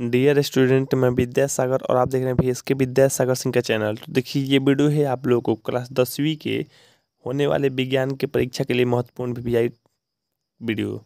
dear student मैं विद्यासागर और आप देख रहे हैं भी एसके विद्यासागर सिंह का चैनल तो देखिए ये वीडियो है आप लोगों को क्लास दसवीं के होने वाले विज्ञान के परीक्षा के लिए महत्वपूर्ण वी वीडियो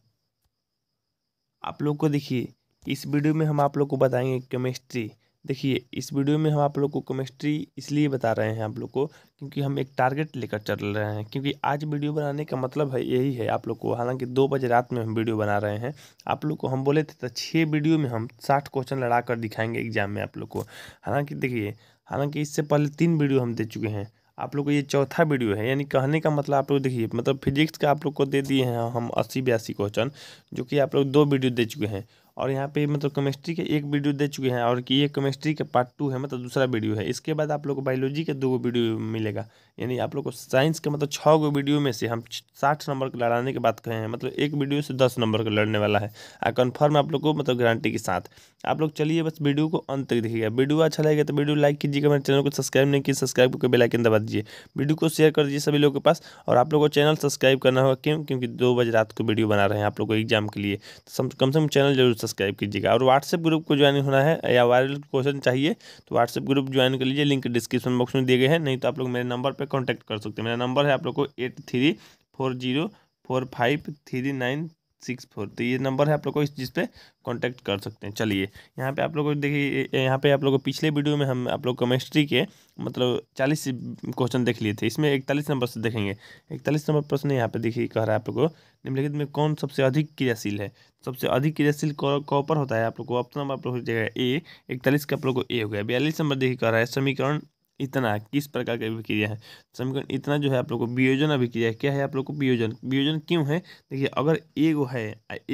आप लोग को देखिए इस वीडियो में हम आप लोग को बताएंगे केमिस्ट्री देखिए इस वीडियो में हम आप लोग को केमिस्ट्री इसलिए बता रहे हैं आप लोग को क्योंकि हम एक टारगेट लेकर चल रहे हैं क्योंकि आज वीडियो बनाने का मतलब है यही है आप लोग को हालांकि दो बजे रात में हम वीडियो बना रहे हैं आप लोग को हम बोले थे तो छः वीडियो में हम साठ क्वेश्चन लड़ा कर दिखाएंगे एग्जाम में आप लोग को हालांकि देखिए हालांकि इससे पहले तीन वीडियो हम दे चुके हैं आप लोग को ये चौथा वीडियो है यानी कहने का मतलब आप लोग देखिए मतलब फिजिक्स का आप लोग को दे दिए हैं हम अस्सी बयासी क्वेश्चन जो कि आप लोग दो वीडियो दे चुके हैं और यहाँ पे मतलब केमिस्ट्री के एक वीडियो दे चुके हैं और कि ये केमिस्ट्री के पार्ट टू है मतलब दूसरा वीडियो है इसके बाद आप लोग को बायोलॉजी के दो वीडियो मिलेगा यानी आप लोग को साइंस के मतलब छः गो वीडियो में से हम साठ नंबर का लड़ाने की बात कहें हैं मतलब एक वीडियो से दस नंबर का लड़ने वाला है कन्फर्म आप लोग को मतलब गारंटी के साथ आप लोग चलिए बस वीडियो को अंत तक देखिएगा वीडियो अच्छा लगेगा तो वीडियो लाइक कीजिएगा मेरे चैनल को सब्सक्राइब नहीं किया सब्सक्राइब करके बेलाइकन दबा दीजिए वीडियो को शेयर कर दीजिए सभी लोगों के पास और आप लोग को चैनल सब्सक्राइब करना होगा क्यों क्योंकि दो बजे रात को वीडियो बना रहे हैं आप लोग को एग्जाम के लिए तो कम से कम चैनल जरूर सब्सक्राइब कीजिएगा और व्हाट्सएप ग्रुप को ज्वाइन होना है या वायरल क्वेश्चन चाहिए तो व्हाट्सएप ग्रुप ज्वाइन कर लीजिए लिंक डिस्क्रिप्शन बॉक्स में दिए गए हैं नहीं तो आप लोग मेरे नंबर पर कॉन्टैक्ट कर सकते हैं मेरा नंबर है आप लोग को eight three four zero four five three nine six four तो ये नंबर है आप लोग को इस जिस पे कांटेक्ट कर सकते हैं चलिए यहाँ पे आप लोग को देखिए यहाँ पे आप लोग को पिछले वीडियो में हम आप लोग केमिस्ट्री के मतलब चालीस क्वेश्चन देख लिए थे इसमें इकतालीस नंबर से देखेंगे इकतालीस नंबर प्रश्न यहाँ पे देखिए कह रहा है आप लोग को निम्नलिखित में कौन सबसे अधिक क्रियाशील है सबसे अधिक क्रियाशील कॉपर होता है आप लोग को ऑप्शन नंबर आप लोग ए इकतालीस का आप लोग को ए हो गया बयालीस नंबर देखिए कह रहा है समीकरण इतना किस प्रकार की अभिक्रिया है समीकरण इतना जो है आप लोग को वियोजन अभिक्रिया क्या है आप लोग को वियोजन वियोजन क्यों है देखिए अगर एगो है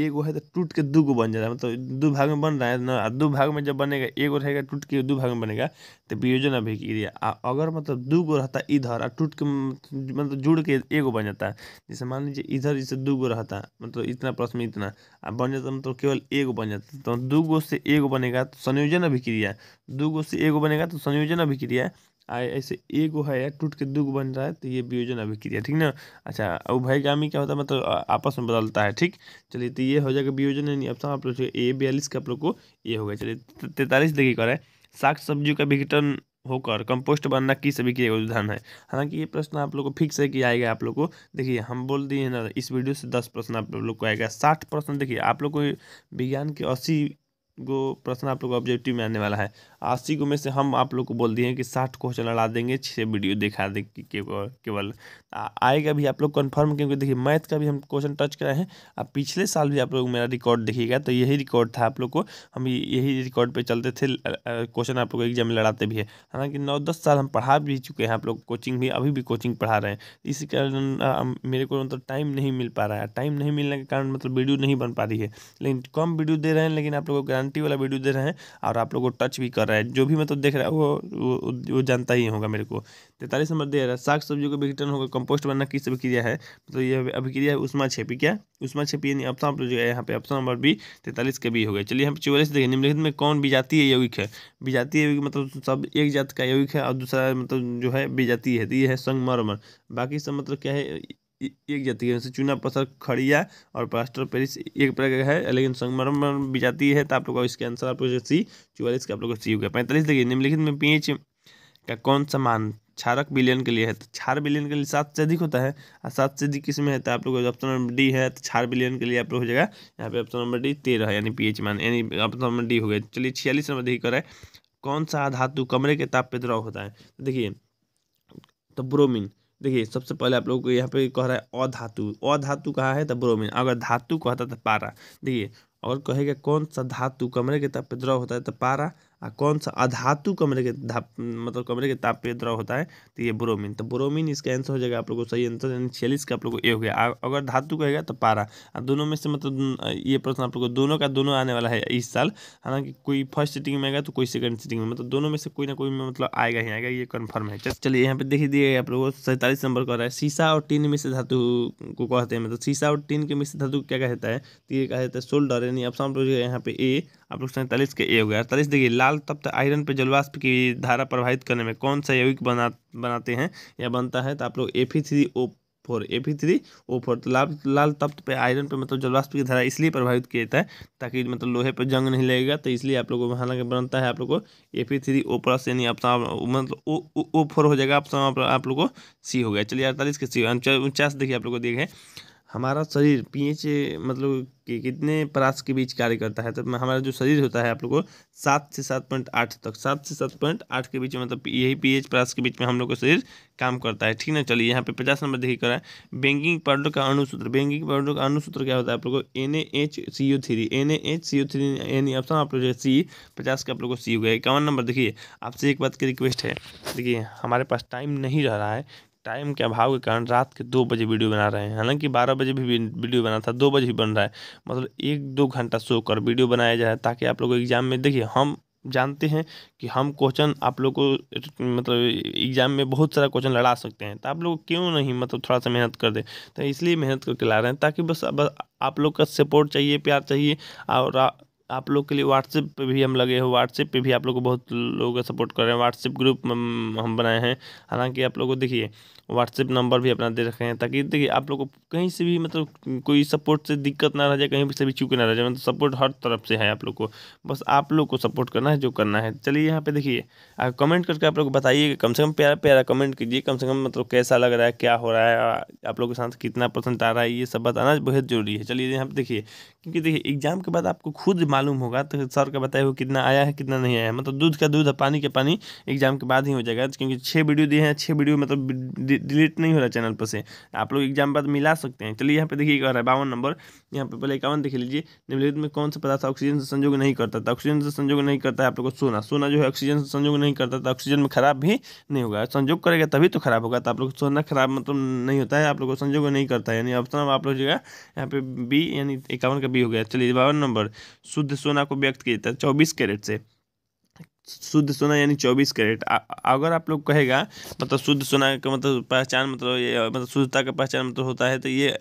एगो है तो टूट के दो गो बन जा रहा है मतलब दो भाग में बन रहा है ना दो भाग में जब बनेगा एगो रहेगा टूट के दो भाग में बनेगा तो वियोजन अभिक्रिया अगर मतलब दो गो रहता इधर और टूट के मतलब जुड़ के एगो बन जाता है जैसे मान लीजिए इधर जैसे दो गो रहता मतलब इतना प्लस में इतना और बन जाता मतलब केवल एगो बन जाता तो दो गो से एगो बनेगा तो संयोजन अभिक्रिया दो गो से एगो बनेगा तो संयोजन अभिक्रिया आए ऐसे एगो है टूट के दो बन रहा है तो ये वियोजन अभिक्रिया ठीक ना अच्छा अब भयगामी क्या होता है मतलब आपस में बदलता है ठीक चलिए तो ये हो जाएगा वियोजन यानी ऑप्शन तो आप लोग ए बयालीस का आप लोग को ये हो गया चलिए तैंतालीस देखिए कर साग सब्जियों का विघटन होकर कंपोस्ट बनना किस अभी का उदाहरण है हालांकि ये प्रश्न आप लोग को फिक्स है कि आएगा आप लोग को देखिए हम बोल दिए ना इस वीडियो से दस प्रश्न आप लोग को आएगा साठ प्रश्न देखिए आप लोग को विज्ञान के अस्सी गो प्रश्न आप लोग को ऑब्जेक्टिव में आने वाला है अस्सी गो में से हम आप लोग को बोल दिए हैं कि साठ क्वेश्चन लड़ा देंगे छः वीडियो दिखा दें केवल आएगा भी आप लोग कन्फर्म क्योंकि देखिए मैथ का भी हम क्वेश्चन टच कराए हैं अब पिछले साल भी आप लोग मेरा रिकॉर्ड देखिएगा तो यही रिकॉर्ड था आप लोग को हम यही रिकॉर्ड पर चलते थे क्वेश्चन आप लोग एग्जाम में लड़ाते भी है हालांकि नौ दस साल हम पढ़ा भी चुके हैं आप लोग कोचिंग भी अभी भी कोचिंग पढ़ा रहे हैं इसी कारण मेरे को मतलब टाइम नहीं मिल पा रहा है टाइम नहीं मिलने के कारण मतलब वीडियो नहीं बन पा रही है लेकिन कम वीडियो दे रहे हैं लेकिन आप लोगों को गारंटी वाला वीडियो दे रहे हैं और आप लोग को टच भी कर रहा है जो भी मतलब देख रहा है वो वो, वो जानता ही होगा मेरे को तैंतालीस नंबर दे रहा है साग सब्जी का विघटन होगा कंपोस्ट बनना किस अभिक्रिया है तो ये अभिक्रिया है उष्मा छेपी क्या उष्मा छेपी यानी ऑप्शन आप लोग जो है यहाँ पे ऑप्शन नंबर बी तैंतालीस के भी हो गए चलिए हम चौवालीस देखिए निम्नलिखित में कौन है यौगिक है बीजातीय है मतलब सब एक जात का यौगिक है और दूसरा मतलब जो है बीजातीय है तो ये है संगमरमर बाकी सब मतलब क्या है एक जाती है चूना पत्थर खड़िया और प्लास्टर पेरिस एक प्रकार है लेकिन संगमरमर भी जाती है तो आप लोग इसके आंसर आप लोग सी चौवालीस का आप लोग सी हो गया पैंतालीस देखिए निम्नलिखित में पीएच का कौन सा मान क्षारक बिलियन के लिए है तो क्षार बिलियन के लिए सात से अधिक होता है और सात से अधिक किसमें है तो आप लोग ऑप्शन नंबर डी है तो क्षार बिलियन के लिए आप लोग हो जाएगा यहाँ पे ऑप्शन नंबर डी तेरह यानी पीएच मान यानी ऑप्शन नंबर डी हो गया चलिए छियालीस नंबर देखिए करें कौन सा धातु कमरे के ताप पे द्रव होता है तो देखिए तो ब्रोमिन देखिए सबसे पहले आप लोग को यहाँ पे कह रहा है अधातु अधातु कहा है तो ब्रोमिन अगर धातु कहता तो पारा देखिए और कहेगा कौन सा धातु कमरे के तब पे द्रव होता है तो पारा आ कौन सा अधातु कमरे के धा मतलब कमरे के ताप पे द्रव होता है तो ये ब्रोमीन तो ब्रोमीन इसका आंसर हो जाएगा आप लोगों को सही आंसर यानी छियालीस का आप लोगों को ए हो गया अगर धातु कहेगा तो पारा दोनों में से मतलब ये प्रश्न आप लोगों को दोनों का दोनों आने वाला है इस साल हालांकि कोई फर्स्ट सीटिंग में आएगा तो कोई सेकंड सीटिंग में मतलब दोनों में से कोई ना कोई मतलब आएगा ही आएगा ये कन्फर्म है चलिए यहाँ पे देख दिए आप लोगों को सैंतालीस नंबर का रहा है शीशा और टीन में से धातु को कहते हैं मतलब शीशा और टीन के मिश्र धातु क्या कहता है तो ये जाता है शोल्डर यानी आप समझ यहाँ पे ए आप लोग सैंतालीस के ए हो गया अड़तालीस देखिए लाल तप्त आयरन पर जलवाष्प की धारा प्रभावित करने में कौन सा यौगिक बना बनाते हैं या बनता है तो आप लोग A P three O four A P three O four तो लाल लाल तप्त पे आयरन पे मतलब जलवाष्प की धारा इसलिए प्रभावित किया जाता है ताकि मतलब लोहे पर जंग नहीं लगेगा तो इसलिए आप लोगों को हालांकि बनता है आप लोगों को A P three O plus यानी ऑप्शन मतलब ओ फोर हो जाएगा ऑप्शन आप, आप लोग को सी हो गया चलिए अड़तालीस के सी उनचास देखिए आप लोग को देखें हमारा शरीर पीएच मतलब कि कितने परास के बीच कार्य करता है तो हमारा जो शरीर होता है आप लोग को सात से सात पॉइंट आठ तक सात से सात पॉइंट आठ के बीच में मतलब यही पीएच परास के बीच में हम लोग का शरीर काम करता है ठीक ना चलिए यहाँ पे पचास नंबर देखिए करा है बैंकिंग पाउडर का अनुसूत्र बैंकिंग पाउडर का अनुसूत्र क्या होता है आप लोग को N H C O three N H C O three यानी ऑप्शन आप लोग सी पचास का आप लोग को सी हो गया इक्यावन नंबर देखिए आपसे एक बात की रिक्वेस्ट है देखिए हमारे पास टाइम नहीं रह रहा है टाइम के अभाव के कारण रात के दो बजे वीडियो बना रहे हैं हालांकि बारह बजे भी वीडियो बना था दो बजे भी बन रहा है मतलब एक दो घंटा सो कर वीडियो बनाया जाए ताकि आप लोग एग्ज़ाम में देखिए हम जानते हैं कि हम क्वेश्चन आप लोग को मतलब एग्ज़ाम में बहुत सारा क्वेश्चन लड़ा सकते हैं तो आप लोग क्यों नहीं मतलब थोड़ा सा मेहनत कर दें तो इसलिए मेहनत करके ला रहे हैं ताकि बस बस आप लोग का सपोर्ट चाहिए प्यार चाहिए और आप लोग के लिए व्हाट्सएप पे भी हम लगे हैं व्हाट्सएप पे भी आप लोग को बहुत लोग सपोर्ट कर रहे हैं व्हाट्सएप ग्रुप हम बनाए हैं हालांकि आप लोग को देखिए व्हाट्सएप नंबर भी अपना दे रखे हैं ताकि देखिए आप लोग को कहीं से भी मतलब कोई सपोर्ट से दिक्कत ना रह जाए कहीं से भी चूके ना रह जाए मतलब सपोर्ट हर तरफ से है आप लोग को बस आप लोग को सपोर्ट करना है जो करना है चलिए यहाँ पे देखिए आप कमेंट करके आप लोग बताइए कम से कम प्यारा प्यारा कमेंट कीजिए कम से कम मतलब कैसा लग रहा है क्या हो रहा है आप लोग के साथ कितना परसेंट आ रहा है ये सब बताना बहुत ज़रूरी है चलिए यहाँ पर देखिए क्योंकि देखिए एग्जाम के बाद आपको खुद मालूम होगा तो सर का बताए हुए कितना आया है कितना नहीं आया है मतलब दूध का दूध पानी के पानी एग्जाम के बाद ही हो जाएगा क्योंकि छः वीडियो दिए हैं छः वीडियो मतलब डिलीट नहीं हो रहा चैनल पर से आप लोग एग्जाम बाद मिला सकते हैं चलिए यहाँ पे देखिए कह रहा है बावन नंबर यहाँ पे पहले इक्यावन देख लीजिए निम्नलिखित में कौन सा पदार्थ ऑक्सीजन से संयोग नहीं करता था तो ऑक्सीजन से संयोग नहीं करता है आप लोग को सोना सोना जो है ऑक्सीजन से संयोग नहीं करता था तो ऑक्सीजन में खराब भी नहीं होगा संयोग करेगा तभी तो खराब होगा तो आप लोग सोना खराब मतलब नहीं होता है आप लोग को संयोग नहीं करता है यानी ऑप्शन आप लोग जगह यहाँ पे बी यानी इक्यावन का बी हो गया चलिए बावन नंबर शुद्ध सोना को व्यक्त किया जाता है चौबीस कैरेट से शुद्ध सोना यानी चौबीस कैरेट अगर आप लोग कहेगा मतलब शुद्ध सोना का मतलब पहचान मतलब ये मतलब शुद्धता का पहचान मतलब होता है तो ये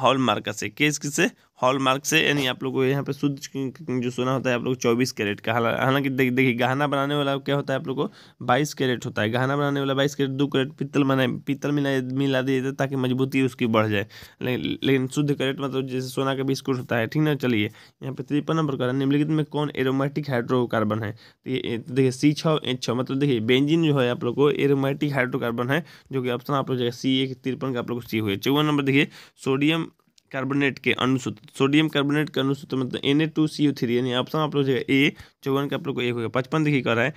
हॉल मार्क से केस किससे हॉल मार्क से यानी आप लोग को यहाँ पे शुद्ध जो सोना होता है आप लोग चौबीस कैरेट का हालांकि देखिए देखिए गहना बनाने वाला क्या होता है आप लोग को बाईस कैरेट होता है गहना बनाने वाला बाईस कैरेट दो कैरेट पीतल मना पीतल मिला मिला दिया जाए ताकि मजबूती उसकी बढ़ जाए लेकिन शुद्ध कैरेट मतलब जैसे सोना का बिस्कुट होता है ठीक ना चलिए यहाँ पे तिरपन नंबर का निम्नलिखित में कौन एरोमेटिक हाइड्रोकार्बन है तो तो देखिए सी छः एच छः मतलब देखिए बेंजिन जो है आप लोग को एरोमेटिक हाइड्रोकार्बन है जो कि ऑप्शन आप लोग सी एक तिरपन का आप लोग सी हुए चौवन नंबर देखिए सोडियम कार्बोनेट के अनुसूत्र सोडियम कार्बोनेट के अनुसूत्र मतलब N A two C O three यानी ऑप्शन आप लोग ए चौवन का आप लोग को एक हो गया पचपन देखिए कर रहा है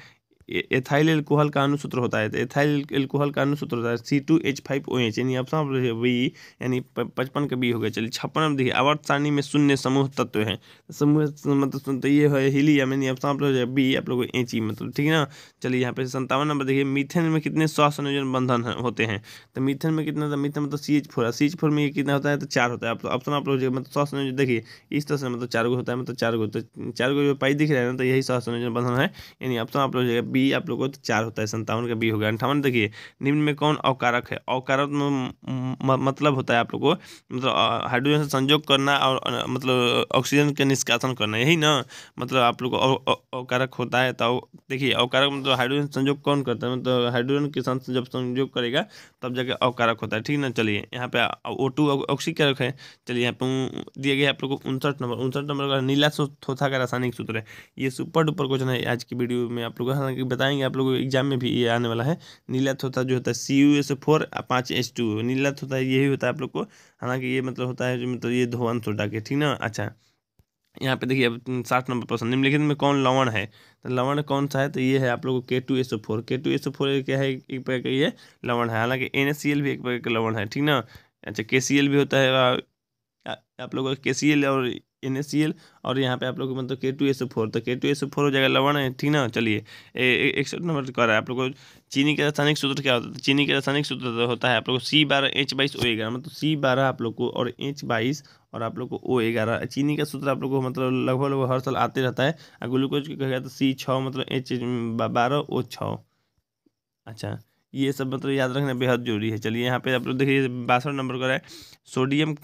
एथाइल एल्कोहल का अनुसूत्र होता है एथाइल तो एल्कोहल का अनुसूत्र होता है C two H five O H यानी ऑप्शन आप बी यानी पचपन का बी हो गया चलिए छप्पन अब देखिए अवर्त सारणी में शून्य समूह तत्व है समूह मतलब सुनते तो ये है हीलियम यानी ऑप्शन आप लोग बी आप लोग एच ई मतलब ठीक है ना चलिए यहाँ पे संतावन नंबर देखिए मीथेन में कितने सौ संयोजन बंधन होते हैं तो मीथेन में कितना होता मीथेन मतलब C H four C H four में कितना होता है तो चार होता है ऑप्शन आप लोग मतलब सौ संयोजन देखिए इस तरह से मतलब चार गो होता है मतलब चार गो तो चार गो जो पाई दिख रहे हैं ना तो यही सौ संयोजन बंधन है यानी ऑप्शन आप लोग बी आप लोगों को तो चार होता है संतावन का बी हो गया अंठावन देखिए निम्न में कौन अवकारक है अवकारक मतलब होता है आप लोगों को मतलब हाइड्रोजन से संयोग करना और मतलब ऑक्सीजन के निष्कासन करना यही ना मतलब आप लोग अवकारक होता है तो देखिए अवकारक मतलब हाइड्रोजन संयोग कौन करता है मतलब हाइड्रोजन के साथ जब संयोग करेगा तब जाके अवकारक होता है ठीक ना चलिए यहाँ पे ओ टू ऑक्सीकारक है चलिए यहाँ पे दिया गया आप लोग को उनसठ नंबर उनसठ नंबर का नीला थोथा का रासायनिक सूत्र है ये सुपर डुपर क्वेश्चन है आज की वीडियो में आप लोग हालांकि कि बताएंगे आप लोग एग्जाम में भी ये आने वाला है नीला थोता जो होता है सी यू एस फोर पाँच एच टू नीला थोता यही होता है आप लोग को हालांकि ये मतलब होता है जो मतलब ये धोवन थोटा के ठीक ना अच्छा यहाँ पे देखिए अब साठ नंबर प्रश्न निम्नलिखित में कौन लवण है तो लवण कौन सा है तो ये है आप लोगों को K two S O four K two S O four क्या है एक प्रकार का ये लवण है हालांकि एन एस सी एल भी एक प्रकार का लवण है ठीक ना अच्छा के सी एल भी होता है आप लोगों का के सी एल और एन एस सी एल और यहाँ पे आप लोग को मतलब के टू एस ओ फोर तो के टू एस ओ फोर हो जाएगा लवण ठीक ना चलिए एक नंबर कर रहा है आप लोग को चीनी के रासायनिक सूत्र क्या होता है चीनी के रासायनिक सूत्र तो होता है आप लोग को सी बारह एच बाईस ओ ग्यारह मतलब सी बारह आप लोग को और एच बाईस और आप लोग को ओ ग्यारह चीनी का सूत्र आप लोग को मतलब लगभग लगभग हर साल आते रहता है और ग्लूकोज कह गया तो सी छः मतलब एच बारह ओ छः अच्छा ये सब मतलब याद रखना बेहद जरूरी है चलिए यहाँ पे आप लोग देखिए बासठ नंबर का है सोडियम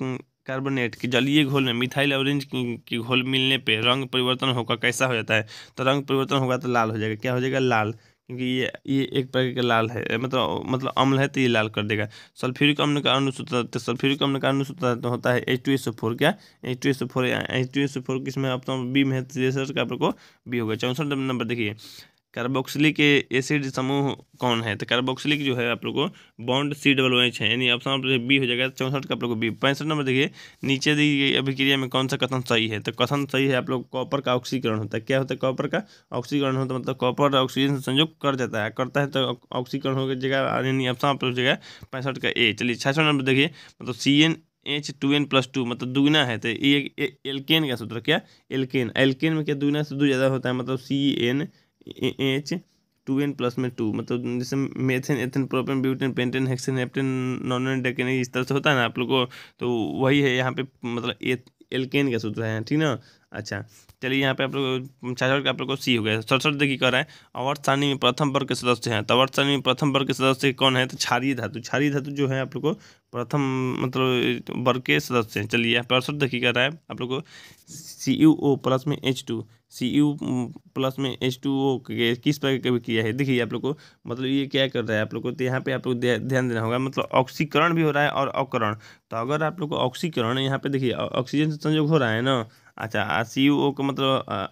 कार्बोनेट की जलीय घोल में मिथाइल ऑरेंज की घोल मिलने पे रंग परिवर्तन होगा कैसा हो जाता है तो रंग परिवर्तन होगा तो लाल हो जाएगा क्या हो जाएगा लाल क्योंकि ये ये एक प्रकार का लाल है मतलब मतलब अम्ल है तो ये लाल कर देगा सल्फ्यूरिक अम्ल का अनुसूत्र तो सल्फ्यूरिक अम्ल का अनुसूत्र होता है एच टू एस फोर क्या H two S four H two S four किसमें अब तो बी में है तो का आपको बी होगा चौंसठ नंबर देखिए कार्बोक्सिलिक एसिड समूह कौन है तो कार्बोक्सिलिक जो है आप लोग को बॉन्ड सी डबल एच है यानी ऑप्शन आप बी हो जाएगा चौंसठ का आप लोग को बी पैंसठ नंबर देखिए नीचे दी गई अभिक्रिया में कौन सा कथन सही है तो कथन सही है आप लोग कॉपर का ऑक्सीकरण होता है क्या होता है कॉपर का ऑक्सीकरण होता है मतलब कॉपर ऑक्सीजन से संयोग कर जाता है करता है तो ऑक्सीकरण हो जाएगा यानी ऑप्शन आप लोग जगह पैंसठ का ए चलिए छियासठ नंबर देखिए मतलब C N H two N plus two मतलब दुगना है तो ये एल्केन का सूत्र क्या एल्केन एल्केन में क्या दुगना से दो ज़्यादा होता है मतलब C N H two N plus में टू मतलब जैसे methane ethane propane butane pentane hexane heptane non decane इस तरह से होता है ना आप लोग को तो वही है यहाँ पे मतलब एलकेन का सूत्र है ठीक ना अच्छा चलिए यहाँ पे आप लोग छाछठ का आप लोग को सी हो गया सड़सठ देखिए कर रहा है अवर्थ सारणी में प्रथम वर्ग के सदस्य हैं तो अवर्थ सारणी में प्रथम वर्ग के सदस्य कौन है तो क्षारीय धातु क्षारीय धातु जो है आप लोग को प्रथम मतलब वर्ग के सदस्य हैं चलिए पार्षद देखिए कह रहा है आप लोग को सी यू ओ प्लस में H two C U plus में एच टू ओ किस प्रकार भी किया है देखिए आप लोग को मतलब ये क्या कर रहा है आप लोग को तो यहाँ पे आप लोग ध्यान देना होगा मतलब ऑक्सीकरण भी हो रहा है और अवकरण तो अगर आप लोग को ऑक्सीकरण यहाँ पे देखिए ऑक्सीजन से संयोग हो रहा है ना अच्छा आर सी यू ओ का मतलब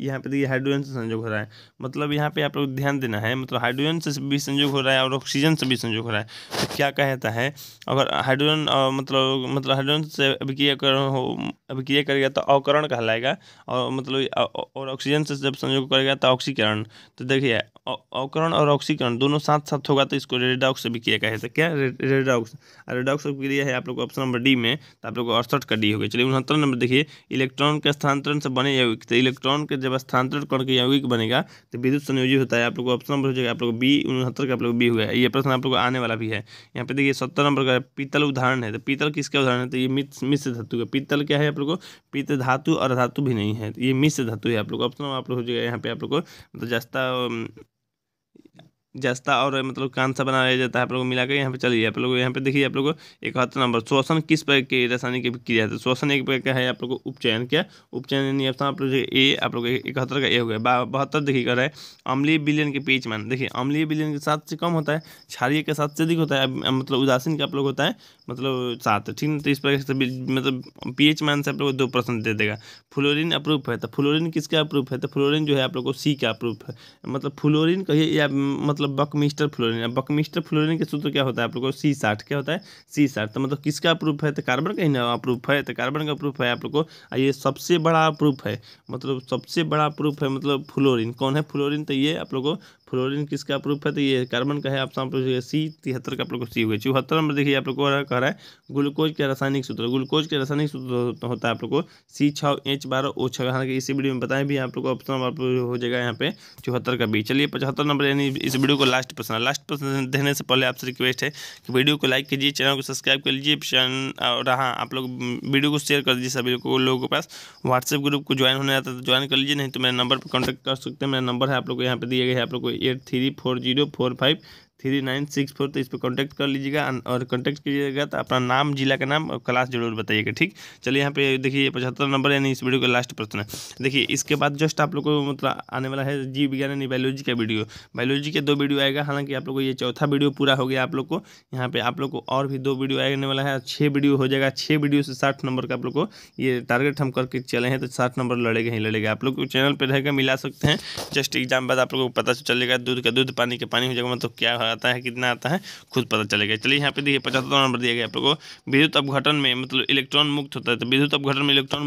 यहाँ पे देखिए हाइड्रोजन से संयोग हो रहा है मतलब यहाँ पे आप लोग ध्यान देना है मतलब हाइड्रोजन से भी संयोग हो रहा है और ऑक्सीजन से भी संयोग हो रहा है तो क्या कहता है अगर हाइड्रोजन मतलब मतलब हाइड्रोजन से अभिक्रिया कर हो अभिक्रिया करेगा तो अवकरण कहलाएगा और मतलब और ऑक्सीजन से जब संयोग करेगा तो ऑक्सीकरण तो देखिए अवकरण और ऑक्सीकरण दोनों साथ साथ होगा तो इसको रेडॉक्स अभिक्रिया कहते हैं क्या रेडॉक्स अभिक्रिया है आप लोग ऑप्शन नंबर डी में तो आप लोग को अड़सठ का डी हो गया चलिए उनहत्तर नंबर देखिए इलेक्ट्रॉन के स्थानांतरण से बने यौगिक तो इलेक्ट्रॉन के जब स्थानांतरण करके यौगिक बनेगा तो विद्युत संयोजी होता है आप लोग ऑप्शन नंबर हो जाएगा आप लोग बी उनहत्तर का आप लोग बी गया ये प्रश्न आप लोग आने वाला भी है यहाँ पे देखिए सत्तर नंबर का पीतल उदाहरण है तो पीतल किसका उदाहरण है तो ये मिश्र धत्तु का पीतल क्या है लोग को पित धातु और धातु भी नहीं है ये मिश्र धातु है आप लोग ऑप्शन तो आप लोग हो जाएगा यहाँ पे आप लोग को मतलब जस्ता जस्ता और मतलब कांसा बनाया जाता है आप लोग को मिलाकर यहाँ पे चलिए आप लोग यहाँ पे देखिए आप लोग को इकहत्तर नंबर शोषण किस प्रकार के रासायनिक क्रिया है तो शोषण एक प्रकार का है आप लोग को उपचयन क्या उपचयन यानी ऑप्शन तो आप लोग ए आप लोग इकहत्तर का ए हो गया बहत्तर देखिए कर रहा है अम्लीय बिलियन के पीच मान देखिए अम्लीय बिलियन के साथ से कम होता है क्षारिय के साथ से अधिक होता है मतलब उदासीन का आप लोग होता है मतलब सात ठीक ना तो इस प्रकार से मतलब पी एच मान से आप लोग को दो परसेंट दे देगा फ्लोरिन अप्रूव है तो फ्लोरिन किसका अप्रूव है तो फ्लोरिन जो है आप लोग को सी का अप्रूव है मतलब फ्लोरिन कहिए या मतलब बकमिस्टर फ्लोरिन बकमिस्टर फ्लोरिन के सूत्र क्या होता है आप लोग को सी साठ क्या होता है सी साठ तो मतलब किसका अप्रूफ है तो कार्बन का ही ना अप्रूफ है तो कार्बन का प्रूफ है आप लोग को ये सबसे बड़ा प्रूफ है मतलब सबसे बड़ा प्रूफ है मतलब फ्लोरिन कौन है फ्लोरिन तो ये आप लोग को फ्लोरीन किसका प्रूफ है तो ये कार्बन का है आप लोग सी तिहत्तर का आप लोग सी हो गया चौहत्तर नंबर देखिए आप लोग को कह रहा है ग्लूकोज के रासायनिक सूत्र ग्लूकोज के रासायनिक सूत्र तो, तो होता है आप लोग को सी छः एच बारह ओ छः हालांकि इसी वीडियो में बताएं भी आप लोग को ऑप्शन हो जाएगा यहाँ पे चौहत्तर का बी चलिए पचहत्तर नंबर यानी इस वीडियो को लास्ट पसंद लास्ट पसंद देने से पहले आपसे रिक्वेस्ट है कि वीडियो को लाइक कीजिए चैनल को सब्सक्राइब कर लीजिए और हाँ आप लोग वीडियो को शेयर कर दीजिए सभी लोगों के पास व्हाट्सएप ग्रुप को ज्वाइन होने आता है तो ज्वाइन कर लीजिए नहीं तो मेरे नंबर पर कॉन्टैक्ट कर सकते हैं मेरा नंबर है आप लोग को यहाँ पे दिए गए हैं आप लोग को eight three four zero four five three nine six four तो इस पर कॉन्टैक्ट कर लीजिएगा और कॉन्टैक्ट कीजिएगा तो अपना नाम जिला का नाम और क्लास जरूर बताइएगा ठीक चलिए यहाँ पे देखिए पचहत्तर नंबर यानी इस वीडियो का लास्ट प्रश्न है देखिए इसके बाद जस्ट आप लोग को मतलब आने वाला है जीव विज्ञान यानी बायोलॉजी का वीडियो बायोलॉजी के दो वीडियो आएगा हालांकि आप लोग को ये चौथा वीडियो पूरा हो गया आप लोग को यहाँ पे आप लोग को और भी दो वीडियो आने वाला है छः वीडियो हो जाएगा छः वीडियो से साठ नंबर का आप लोग को ये टारगेट हम करके चले हैं तो साठ नंबर लड़ेगा ही लड़ेगा आप लोग को चैनल पर रहेगा मिला सकते हैं जस्ट एग्जाम बाद आप लोग को पता चलेगा दूध का दूध पानी का पानी हो जाएगा मतलब क्या आता है कितना आता है खुद पता चलेगा चलिए यहाँ पे देखिए पचहत्तर नंबर दिया गया आप लोगों विद्युत अपघटन में मतलब इलेक्ट्रॉन मुक्त होता है तो विद्युत अपघटन में इलेक्ट्रॉन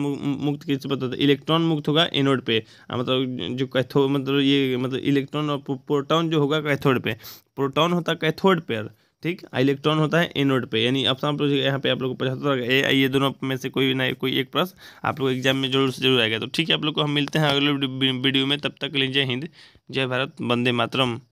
मुक्त किससे पता होता है इलेक्ट्रॉन मुक्त होगा एनोड पे मतलब जो कैथो मतलब ये मतलब इलेक्ट्रॉन और प्रोटॉन जो होगा कैथोड पे प्रोटॉन होता है कैथोड पर ठीक इलेक्ट्रॉन होता है एनोड पे यानी ऑप्शन आप लोग यहाँ पे आप लोग को पचहत्तर ए ये दोनों में से कोई ना कोई एक प्रश्न आप लोग एग्जाम में जरूर से जरूर आएगा तो ठीक है आप लोग को हम मिलते हैं अगले वीडियो में तब तक लीजिए हिंद जय भारत वंदे मातरम